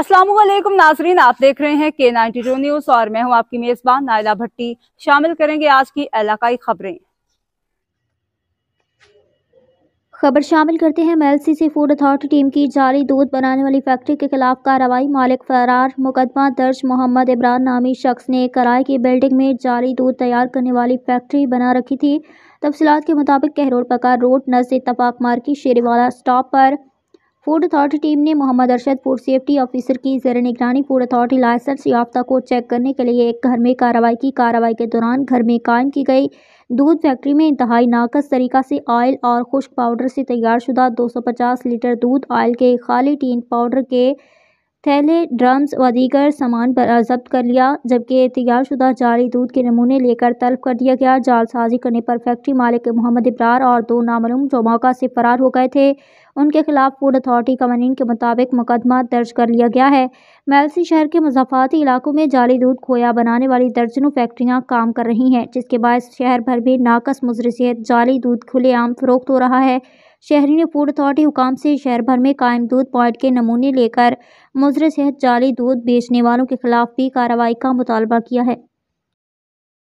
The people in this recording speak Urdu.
اسلام علیکم ناظرین آپ دیکھ رہے ہیں کے نائنٹی ٹو نیوز اور میں ہوں آپ کی میزبان نائلہ بھٹی شامل کریں گے آج کی علاقائی خبریں خبر شامل کرتے ہیں میل سی سی فوڈ اتھارٹی ٹیم کی جاری دودھ بنانے والی فیکٹری کے خلاف کارروائی مالک فرار مقدمہ درج محمد عبران نامی شخص نے کرائے کی بلڈنگ میں جاری دودھ تیار کرنے والی فیکٹری بنا رکھی تھی تفصیلات کے مطابق کہرور پکار روڈ نزد اتفاق مارکی شیری والا اسٹاپ پر فوڈ اتھارٹی ٹیم نے Muhammad Arshad food safety officer کی زیر نگرانی فوڈ اتھارٹی لائسنس یافتہ کو چیک کرنے کے لیے ایک گھر میں کارروائی کی کارروائی کے دوران گھر میں قائم کی گئی دودھ فیکٹری میں انتہائی ناقص طریقہ سے آئل اور خشک پاؤڈر سے تیار شدہ دو سو پچاس لیٹر دودھ آئل کے خالی ٹین پاؤڈر کے تھیلے ڈرمز و دیگر سامان ضبط کر لیا جبکہ تیار شدہ جعلی دودھ کے نمونے لے کر طلب کر دیا گیا جال سازی کرنے پر فیکٹری مالک محمد ابرار اور دو نامعلوم جو موقع سے فرار ہو گئے تھے ان کے خلاف فوڈ اتھارٹی قوانین کے مطابق مقدمہ درج کر لیا گیا ہے میلسی شہر کے مضافاتی علاقوں میں جعلی دودھ کھویا بنانے والی درجنوں فیکٹریاں کام کر رہی ہیں جس کے باعث شہر بھر بھی ناقص مضر صحت جعلی دودھ کھلے عام فروخت ہو رہا ہے شہری نے فوڈ اتھارٹی حکام سے شہر بھر میں قائم دودھ پوائنٹ کے نمونے لے کر مضر صحت جعلی دودھ بیچنے والوں کے خلاف بھی کارروائی کا مطالبہ کیا ہے